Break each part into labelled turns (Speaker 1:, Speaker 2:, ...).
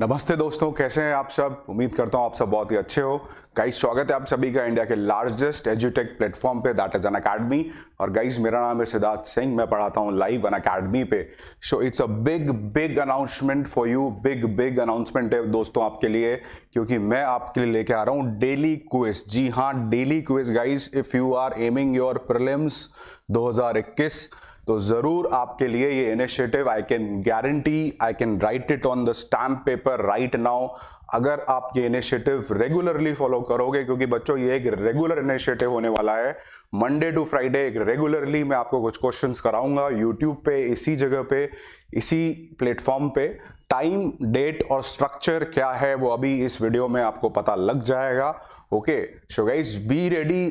Speaker 1: नमस्ते दोस्तों कैसे हैं आप सब उम्मीद करता हूं आप सब बहुत ही अच्छे हो गाइस स्वागत है आप सभी का इंडिया के लार्जेस्ट एजुटेक प्लेटफॉर्म पे दैट इज अन अकेडमी और गाइस मेरा नाम है सिद्धार्थ सिंह मैं पढ़ाता हूं लाइव अन अकेडमी पे so it's a big big announcement for you big big announcement है दोस्तों आपके लिए क्योंकि मैं आपके लिए लेके आ रहा हूँ डेली क्विज जी हाँ daily quiz guys if you are aiming your prelims दो तो ज़रूर आपके लिए ये initiative I can guarantee I can write it on the stamp paper right now अगर आप ये इनिशिएटिव रेगुलरली फॉलो करोगे क्योंकि बच्चों ये एक रेगुलर इनिशिएटिव होने वाला है मंडे टू फ्राइडे एक रेगुलरली मैं आपको कुछ क्वेश्चंस कराऊंगा यूट्यूब पे इसी जगह पे इसी प्लेटफॉर्म पे टाइम डेट और स्ट्रक्चर क्या है वो अभी इस वीडियो में आपको पता लग जाएगा okay so guys be ready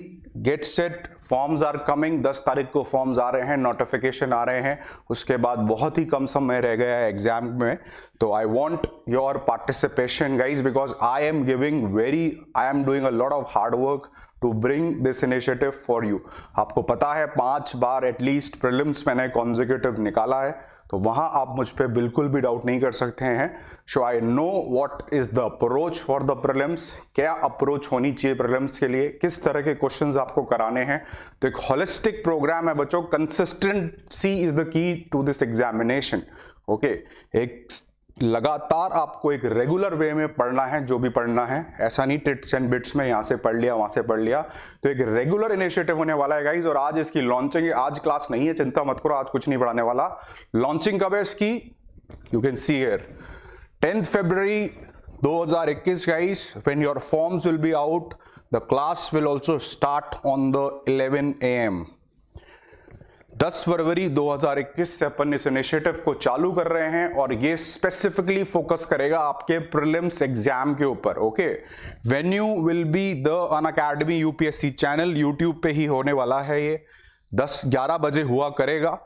Speaker 1: get set forms are coming 10 तारीख को फॉर्म्स आ रहे हैं नोटिफिकेशन आ रहे हैं उसके बाद बहुत ही कम समय रह गया है एग्जाम में तो I want your participation guys because I am giving very I am doing a lot of hard work to bring this initiative for you आपको पता है पांच बार एटलीस्ट प्रिलिम्स मैंने कॉन्जिक्यूटिव निकाला है तो वहां आप मुझ पर बिल्कुल भी डाउट नहीं कर सकते हैं so I know what is the approach for the problems क्या अप्रोच होनी चाहिए प्रॉब्लम्स के लिए किस तरह के क्वेश्चन आपको कराने हैं तो एक होलिस्टिक प्रोग्राम है बच्चों consistency is the key to this examination okay एक लगातार आपको एक रेगुलर वे में पढ़ना है जो भी पढ़ना है ऐसा नहीं टिट्स एंड बिट्स में यहाँ से पढ़ लिया वहाँ से पढ़ लिया तो एक रेगुलर इनिशिएटिव होने वाला है गाइज और आज इसकी लॉन्चिंग आज क्लास नहीं है चिंता मत करो आज कुछ नहीं पढ़ाने वाला लॉन्चिंग कब है इसकी you can see here tenth February 2021 guys when your forms will be out the class will also start on the A M 10 फरवरी 2021 से अपन इस इनिशिएटिव को चालू कर रहे हैं और ये स्पेसिफिकली फोकस करेगा आपके प्रिलिम्स एग्जाम के ऊपर okay venue will be the Unacademy UPSC channel YouTube पे ही होने वाला है ये 10 11 बजे हुआ करेगा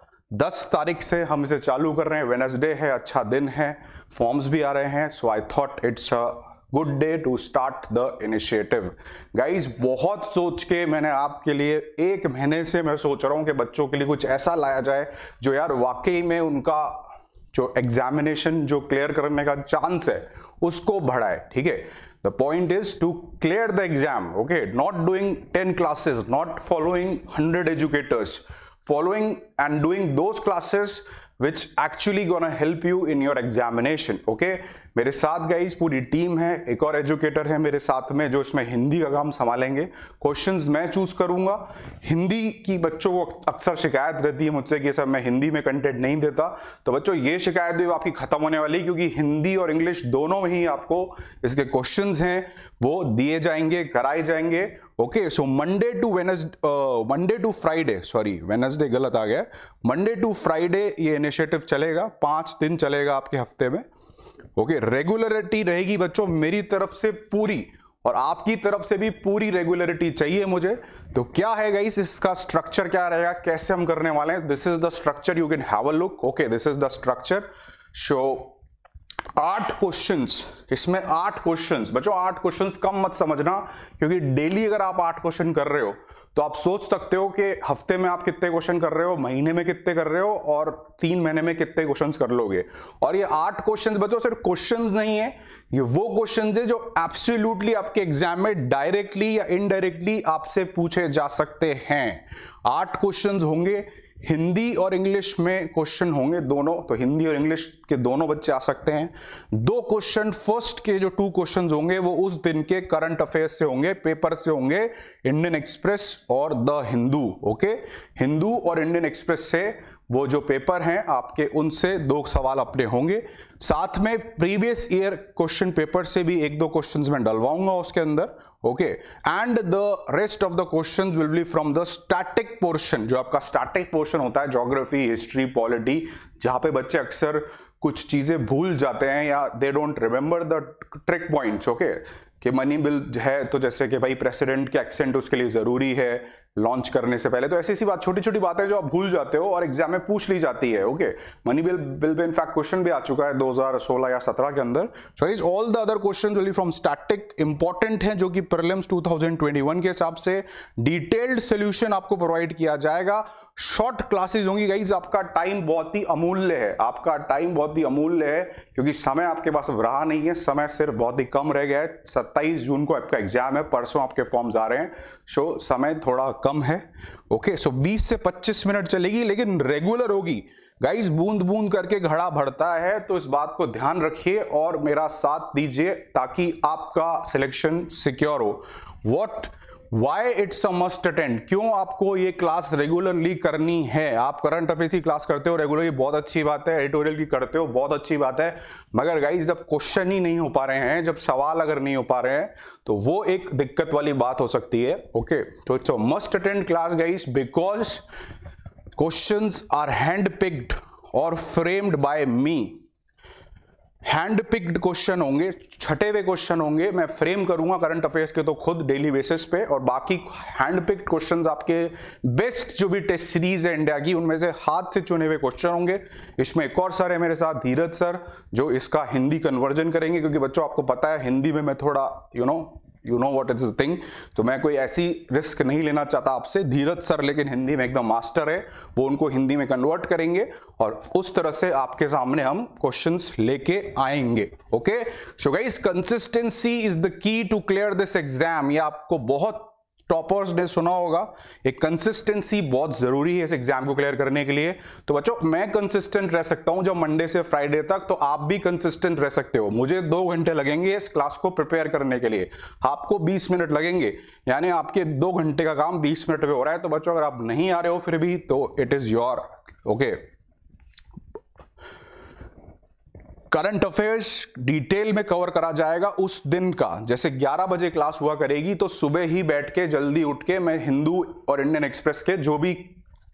Speaker 1: 10 तारीख से हम इसे चालू कर रहे हैं वेनसडे है अच्छा दिन है फॉर्म्स भी आ रहे हैं so I thought it's a good day to start the initiative guys बहुत सोच के मैंने आपके लिए एक महीने से मैं सोच रहा हूँ कि बच्चों के लिए कुछ ऐसा लाया जाए जो यार वाकई में उनका जो एग्जामिनेशन जो क्लियर करने का चांस है उसको बढ़ाए ठीक है the point is to clear the exam okay not doing ten classes not following hundred educators following and doing those classes which actually gonna help you in your examination okay मेरे साथ guys पूरी team है एक और educator है मेरे साथ में जो इसमें हिंदी का काम संभालेंगे क्वेश्चंस मैं चूज करूंगा हिंदी की बच्चों को अक्सर शिकायत रहती है मुझसे कि सर मैं हिंदी में कंटेंट नहीं देता तो बच्चों ये शिकायत भी आपकी खत्म होने वाली क्योंकि हिंदी और इंग्लिश दोनों में ही आपको इसके क्वेश्चन हैं वो दिए जाएंगे कराए जाएंगे okay so Monday to Wednesday Monday to Friday sorry Wednesday गलत आ गया मंडे टू फ्राइडे ये इनिशिएटिव चलेगा पांच दिन चलेगा आपके हफ्ते में ओके okay, रेगुलरिटी रहेगी बच्चों मेरी तरफ से पूरी और आपकी तरफ से भी पूरी रेगुलरिटी चाहिए मुझे तो क्या है गाइस इसका स्ट्रक्चर क्या रहेगा कैसे हम करने वाले हैं this is the structure you can have a look okay this is the structure so आठ क्वेश्चंस इसमें आठ क्वेश्चंस बच्चों आठ क्वेश्चंस कम मत समझना क्योंकि डेली अगर आप आठ क्वेश्चन कर रहे हो तो आप सोच सकते हो कि हफ्ते में आप कितने क्वेश्चन कर रहे हो महीने में कितने कर रहे हो और तीन महीने में कितने क्वेश्चंस कर लोगे और ये आठ क्वेश्चंस बच्चों सिर्फ क्वेश्चंस नहीं है ये वो क्वेश्चंस है जो एब्सोल्यूटली आपके एग्जाम में डायरेक्टली या इनडायरेक्टली आपसे पूछे जा सकते हैं आठ क्वेश्चन होंगे हिंदी और इंग्लिश में क्वेश्चन होंगे दोनों तो हिंदी और इंग्लिश के दोनों बच्चे आ सकते हैं दो क्वेश्चन फर्स्ट के जो टू क्वेश्चन होंगे वो उस दिन के करंट अफेयर्स से होंगे पेपर से होंगे इंडियन एक्सप्रेस और द हिंदू ओके हिंदू और इंडियन एक्सप्रेस से वो जो पेपर हैं आपके उनसे दो सवाल अपने होंगे साथ में प्रीवियस ईयर क्वेश्चन पेपर से भी एक दो क्वेश्चंस में डलवाऊंगा उसके अंदर okay and the rest of the questions will be from the static portion जो आपका स्टैटिक पोर्शन होता है ज्योग्राफी हिस्ट्री पॉलिटी जहां पे बच्चे अक्सर कुछ चीजें भूल जाते हैं या they don't remember the trick points okay कि मनी बिल है तो जैसे कि भाई प्रेसिडेंट के एक्सेंट उसके लिए ज़रूरी है लॉन्च करने से पहले तो ऐसी ऐसी बात छोटी छोटी बातें जो आप भूल जाते हो और एग्जाम में पूछ ली जाती है ओके मनी बिल बिल पे इनफैक्ट क्वेश्चन भी आ चुका है 2016 या 17 के अंदर so is all the other question really from static important हैं जो कि प्रलिम्स 2021 के हिसाब से डिटेल्ड सोल्यूशन आपको प्रोवाइड किया जाएगा शॉर्ट क्लासेस होंगी गाइज आपका टाइम बहुत ही अमूल्य है आपका टाइम बहुत ही अमूल्य है क्योंकि समय आपके पास रहा नहीं है समय सिर्फ बहुत ही कम रह गया है सत्ताईस जून को आपका एग्जाम है परसों आपके फॉर्म्स आ रहे हैं सो समय थोड़ा कम है ओके सो 20 से 25 मिनट चलेगी लेकिन रेगुलर होगी गाइस बूंद बूंद करके घड़ा भरता है तो इस बात को ध्यान रखिए और मेरा साथ दीजिए ताकि आपका सिलेक्शन सिक्योर हो what why it's a must attend क्यों आपको ये क्लास रेगुलरली करनी है आप करंट अफेयर की क्लास करते हो रेगुलरली बहुत अच्छी बात है एडिटोरियल की करते हो बहुत अच्छी बात है मगर गाइज जब क्वेश्चन ही नहीं हो पा रहे हैं जब सवाल अगर नहीं हो पा रहे हैं तो वो एक दिक्कत वाली बात हो सकती है ओके तो it's must attend class guys because question are hand picked और framed by me hand picked question होंगे छठे हुए क्वेश्चन होंगे मैं फ्रेम करूंगा करंट अफेयर्स के तो खुद डेली बेसिस पे और बाकी हैंड पिक्ड क्वेश्चंस आपके बेस्ट जो भी टेस्ट सीरीज है इंडिया की उनमें से हाथ से चुने हुए क्वेश्चन होंगे इसमें एक और सर है मेरे साथ धीरज सर जो इसका हिंदी कन्वर्जन करेंगे क्योंकि बच्चों आपको पता है हिंदी में मैं थोड़ा you you know know, you know what is the thing तो मैं कोई ऐसी रिस्क नहीं लेना चाहता आपसे धीरज सर लेकिन हिंदी में एकदम मास्टर है वो उनको हिंदी में कन्वर्ट करेंगे और उस तरह से आपके सामने हम क्वेश्चन लेके आएंगे okay so guys consistency is the key to clear this exam ये आपको बहुत टॉपर्स ने सुना होगा एक कंसिस्टेंसी बहुत जरूरी है इस एग्जाम को क्लियर करने के लिए तो बच्चों मैं कंसिस्टेंट रह सकता हूं जब मंडे से फ्राइडे तक तो आप भी कंसिस्टेंट रह सकते हो मुझे दो घंटे लगेंगे इस क्लास को प्रिपेयर करने के लिए आपको 20 मिनट लगेंगे यानी आपके दो घंटे का काम 20 मिनट में हो रहा है तो बच्चों अगर आप नहीं आ रहे हो फिर भी तो it is your okay current affairs detail में कवर करा जाएगा उस दिन का जैसे 11 बजे क्लास हुआ करेगी तो सुबह ही बैठ के जल्दी उठ के मैं हिंदू और इंडियन एक्सप्रेस के जो भी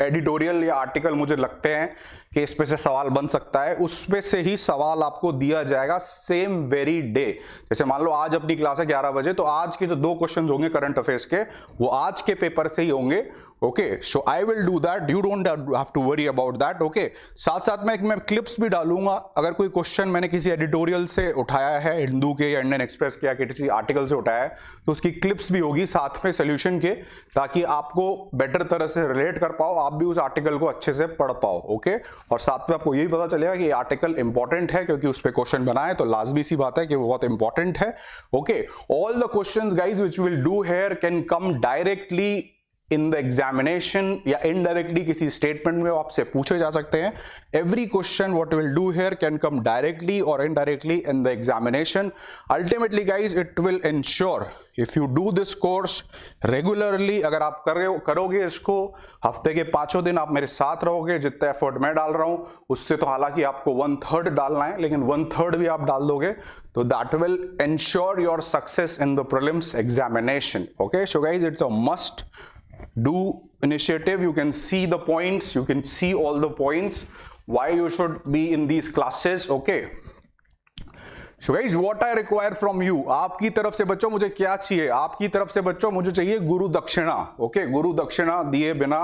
Speaker 1: एडिटोरियल या आर्टिकल मुझे लगते हैं कि इस पे से सवाल बन सकता है उसमें से ही सवाल आपको दिया जाएगा सेम वेरी डे जैसे मान लो आज अपनी क्लास है ग्यारह बजे तो आज के जो तो दो क्वेश्चन होंगे करंट अफेयर्स के वो आज के पेपर से ही होंगे okay so I will do that you don't have to worry about that okay साथ साथ में एक मैं क्लिप्स भी डालूंगा अगर कोई क्वेश्चन मैंने किसी एडिटोरियल से उठाया है हिंदू के या इंडियन एक्सप्रेस के या किसी आर्टिकल से उठाया है तो उसकी क्लिप्स भी होगी साथ में सोल्यूशन के ताकि आपको बेटर तरह से रिलेट कर पाओ आप भी उस आर्टिकल को अच्छे से पढ़ पाओ ओके और साथ में आपको यही पता चलेगा कि आर्टिकल इंपॉर्टेंट है क्योंकि उस पर क्वेश्चन बनाए तो लाजमी सी बात है कि वो बहुत इंपॉर्टेंट है okay all the question guys which will do here can come directly in the examination या इनडायरेक्टली किसी स्टेटमेंट में आपसे पूछे जा सकते हैं every question what will do here can come directly और indirectly in the examination ultimately guys it will ensure if you do this course regularly अगर आप करे करोगे इसको हफ्ते के पांचों दिन आप मेरे साथ रहोगे जितना एफर्ट मैं डाल रहा हूं उससे तो हालांकि आपको वन थर्ड डालना है लेकिन वन थर्ड भी आप डाल दोगे तो that will ensure your success in the prelims examination okay so guys it's a must do initiative you can see the points you can see all the points why you should be in these classes okay so guys what I require from you आपकी तरफ से बच्चों मुझे क्या चाहिए आपकी तरफ से बच्चों मुझे चाहिए गुरु दक्षिणा ओके okay? गुरु दक्षिणा दिए बिना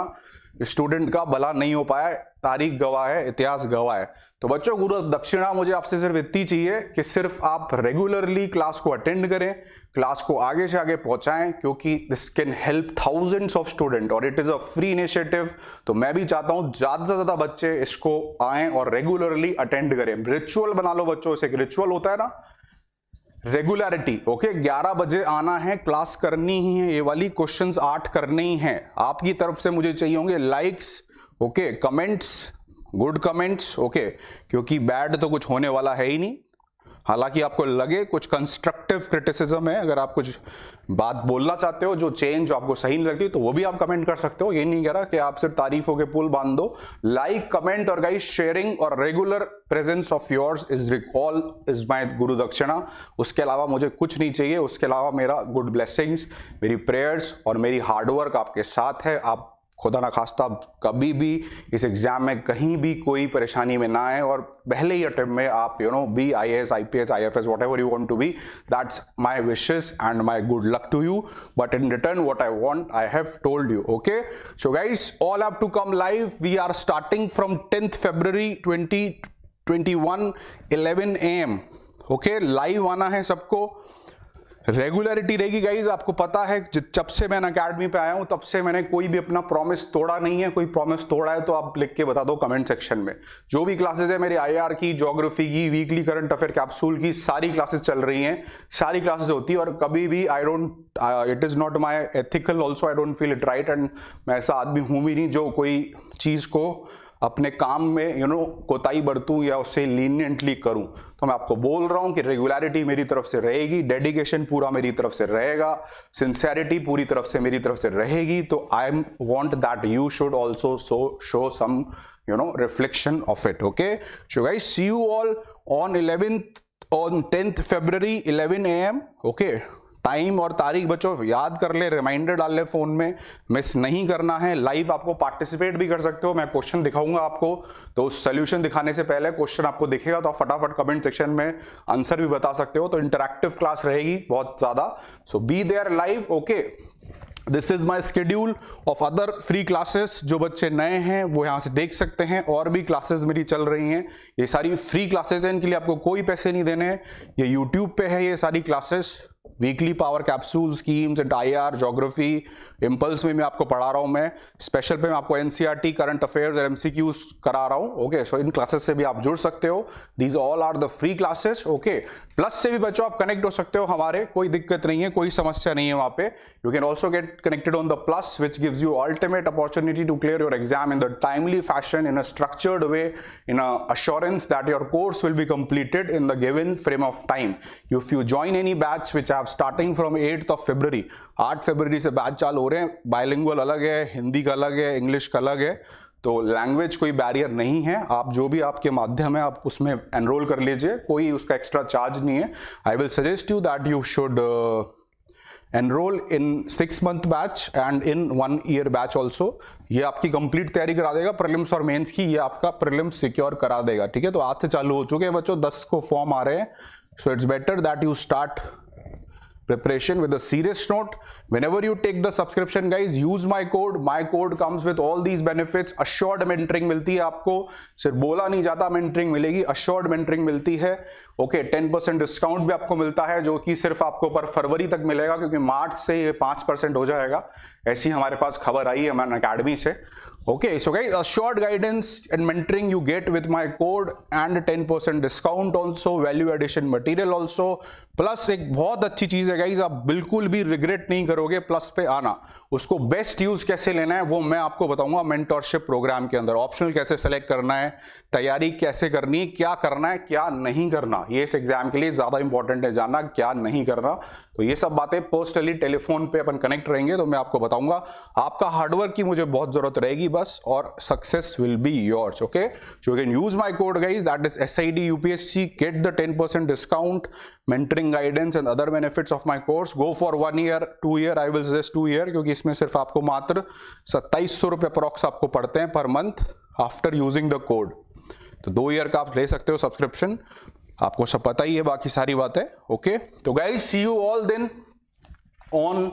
Speaker 1: स्टूडेंट का भला नहीं हो पाया तारीख गवाह है इतिहास गवाह है तो बच्चों गुरु दक्षिणा मुझे आपसे सिर्फ इतनी चाहिए कि सिर्फ आप रेगुलरली क्लास को अटेंड करें क्लास को आगे से आगे पहुंचाएं क्योंकि this can help thousands of student और it is a free initiative तो मैं भी चाहता हूं ज़्यादा से ज़्यादा बच्चे इसको आए और रेगुलरली अटेंड करें रिचुअल बना लो बच्चों से एक रिचुअल होता है ना रेगुलरिटी ओके ग्यारह बजे आना है क्लास करनी ही है ये वाली क्वेश्चन आठ करने ही है आपकी तरफ से मुझे चाहिए होंगे likes okay comments good comments okay क्योंकि बैड तो कुछ होने वाला है ही नहीं हालांकि आपको लगे कुछ कंस्ट्रक्टिव क्रिटिसिज्म है अगर आप कुछ बात बोलना चाहते हो जो चेंज आपको सही नहीं लगती तो वो भी आप कमेंट कर सकते हो ये नहीं कह रहा कि आप सिर्फ तारीफों के पुल बांध दो लाइक कमेंट और गाइस शेयरिंग और regular presence of yours is recall is my guru dakshina उसके अलावा मुझे कुछ नहीं चाहिए उसके अलावा मेरा गुड ब्लेसिंग्स मेरी प्रेयर्स और मेरी हार्डवर्क आपके साथ है आप खुदा ना खास्ता कभी भी इस एग्ज़ाम में कहीं भी कोई परेशानी में ना आए और पहले ही अटेम्प्ट में आप you know B I S I P S I F S whatever you want to be that's my wishes and my good luck to you but in return what I want I have told you okay so guys all have to come live we are starting from tenth February twenty twenty one eleven A M okay live आना है सबको regularity रहेगी guys आपको पता है जब से मैंने अकेडमी पे आया हूँ तब से मैंने कोई भी अपना प्रॉमिस तोड़ा नहीं है कोई प्रॉमिस तोड़ा है तो आप लिख के बता दो कमेंट सेक्शन में जो भी क्लासेस है मेरी आईआर की ज्योग्राफी की वीकली करंट अफेयर कैप्सूल की सारी क्लासेस चल रही हैं सारी क्लासेस होती है और कभी भी I don't it is not my ethical also I don't feel it right and मैं ऐसा आदमी हूँ भी नहीं जो कोई चीज़ को अपने काम में यू you नो know, कोताही बरतूँ या उसे लीनियंटली करूँ तो मैं आपको बोल रहा हूँ कि रेगुलरिटी मेरी तरफ से रहेगी डेडिकेशन पूरा मेरी तरफ से रहेगा सिंसेरिटी पूरी तरफ से मेरी तरफ से रहेगी तो I am want that you should also so show some no reflection of it okay okay so guys see you on on 11th on 10th A M okay okay time और तारीख बच्चों याद कर ले रिमाइंडर डाल ले phone में miss नहीं करना है लाइव आपको पार्टिसिपेट भी कर सकते हो मैं क्वेश्चन दिखाऊंगा आपको तो सोल्यूशन दिखाने से पहले क्वेश्चन आपको दिखेगा तो आप फटाफट कमेंट सेक्शन में आंसर भी बता सकते हो तो इंटरक्टिव क्लास रहेगी बहुत ज्यादा so be there live okay this is my schedule of other free classes जो बच्चे नए हैं वो यहाँ से देख सकते हैं और भी क्लासेस मेरी चल रही हैं ये सारी फ्री क्लासेस हैं इनके लिए आपको कोई पैसे नहीं देने हैं ये यूट्यूब पे है ये सारी classes weekly power capsule schemes and I R geography impulse में मैं आपको पढ़ा रहा हूँ मैं स्पेशल पे मैं आपको N C R T current affair M C Qs करा रहा हूँ ओके सो इन क्लासेस से भी आप जुड़ सकते हो these all are the free classes okay plus से भी बच्चों आप कनेक्ट हो सकते हो हमारे कोई दिक्कत नहीं है कोई समस्या नहीं है वहाँ पे you can also get connected on the plus which give you ultimate opportunity to clear your exam in the timely fashion in a structured way in a assurance that your course will be completed in the given frame of time if you join any batch which batch आप starting from eight of February आठ February से batch चाल हो रहे हैं bilingual अलग है हिंदी का अलग है इंग्लिश का अलग है तो लैंग्वेज कोई बैरियर नहीं है आप जो भी आपके माध्यम है आप उसमें एनरोल कर लीजिए कोई उसका एक्स्ट्रा चार्ज नहीं है I will suggest you that you should enroll in six month batch and in one year batch also ये आपकी कंप्लीट तैयारी करा देगा प्रिलिम्स और मेंस की ये आपका प्रिलिम्स सिक्योर करा देगा ठीक है तो आज से चालू हो चुके हैं बच्चों दस को फॉर्म आ रहे हैं so it's better that you start preparation with a serious note. Whenever you take the subscription guys, use my code. My code comes with all these benefits. Assured mentoring milti hai aapko sir bola nahi jata mentoring milegi assured mentoring milti hai okay 10% discount bhi aapko milta hai jo ki sirf aapko par february tak milega kyunki march se ye 5% ho jayega aisi hamare paas khabar aayi hai hamare academy se okay so guys assured guidance and mentoring you get with my code and 10% discount also value addition material also plus एक बहुत अच्छी चीज है guys आप बिल्कुल भी regret नहीं करोगे प्लस पे आना उसको बेस्ट यूज कैसे लेना है वो मैं आपको बताऊंगा मेंटोरशिप प्रोग्राम के अंदर ऑप्शनल कैसे सेलेक्ट करना है तैयारी कैसे करनी है क्या करना है क्या नहीं करना ये इस एग्जाम के लिए ज्यादा इंपॉर्टेंट है जानना क्या नहीं करना तो ये सब बातें पोस्टली टेलीफोन पे अपन कनेक्ट रहेंगे तो मैं आपको बताऊंगा आपका हार्डवर्क की मुझे बहुत जरूरत रहेगी बस और success will be yours okay you can use my code guys that is S I D UPSC get the ten percent discount mentoring guidance and other benefits of my course go for one year two year I will suggest two year क्योंकि इसमें सिर्फ आपको मात्र सत्ताईस सौ रुपये approx आपको पड़ते हैं पर month after using the code तो दो ईयर का आप ले सकते हो सब्सक्रिप्शन आपको सब पता ही है बाकी सारी बातें ओके तो गाइज सी यू ऑल दिन ऑन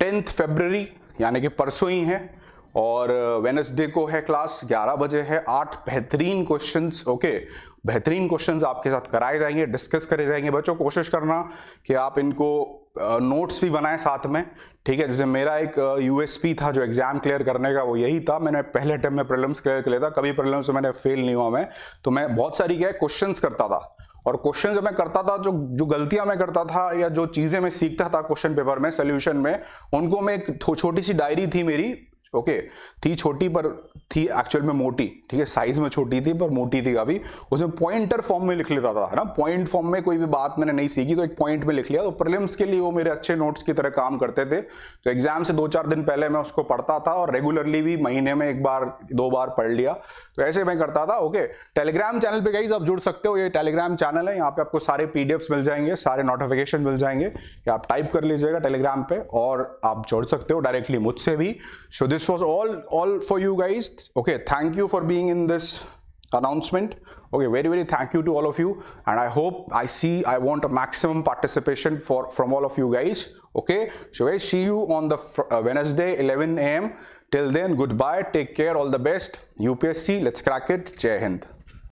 Speaker 1: टेंथ फेब्रवरी यानी कि परसों ही है और वेनसडे को है क्लास 11 बजे है आठ बेहतरीन क्वेश्चंस ओके बेहतरीन क्वेश्चंस आपके साथ कराए जाएंगे डिस्कस करे जाएंगे बच्चों कोशिश करना कि आप इनको नोट्स भी बनाए साथ में ठीक है जैसे मेरा एक यूएसपी था जो एग्जाम क्लियर करने का वो यही था मैंने पहले अटैम्प में प्रॉब्लम्स क्लियर कर लिया था कभी प्रॉब्लम्स मैंने फेल नहीं हुआ मैं तो मैं बहुत सारी क्या क्वेश्चन करता था और क्वेश्चन जब मैं करता था जो जो गलतियां मैं करता था या जो चीजें मैं सीखता था क्वेश्चन पेपर में सोल्यूशन में उनको मैं एक छोटी सी डायरी थी मेरी ओके थी छोटी पर थी एक्चुअल में मोटी ठीक है साइज में छोटी थी पर मोटी थी अभी उसमें पॉइंटर फॉर्म में लिख लेता था ना पॉइंट फॉर्म में कोई भी बात मैंने नहीं सीखी तो एक पॉइंट में लिख लिया तो प्रिलिम्स के लिए वो मेरे अच्छे नोट्स की तरह काम करते थे तो एग्जाम से दो चार दिन पहले मैं उसको पढ़ता था और रेगुलरली भी महीने में एक बार दो बार पढ़ लिया तो ऐसे मैं करता था ओके टेलीग्राम चैनल पर गई आप जुड़ सकते हो ये टेलीग्राम चैनल है यहाँ पे आपको सारे पी मिल जाएंगे सारे नोटिफिकेशन मिल जाएंगे आप टाइप कर लीजिएगा टेलीग्राम पे और आप जुड़ सकते हो डायरेक्टली मुझसे भी शुद्ध this was all all for you guys okay thank you for being in this announcement okay very very thank you to all of you and i hope i see i want a maximum participation for from all of you guys okay so i see you on the uh, wednesday 11 a.m till then goodbye take care all the best upsc let's crack it jai hind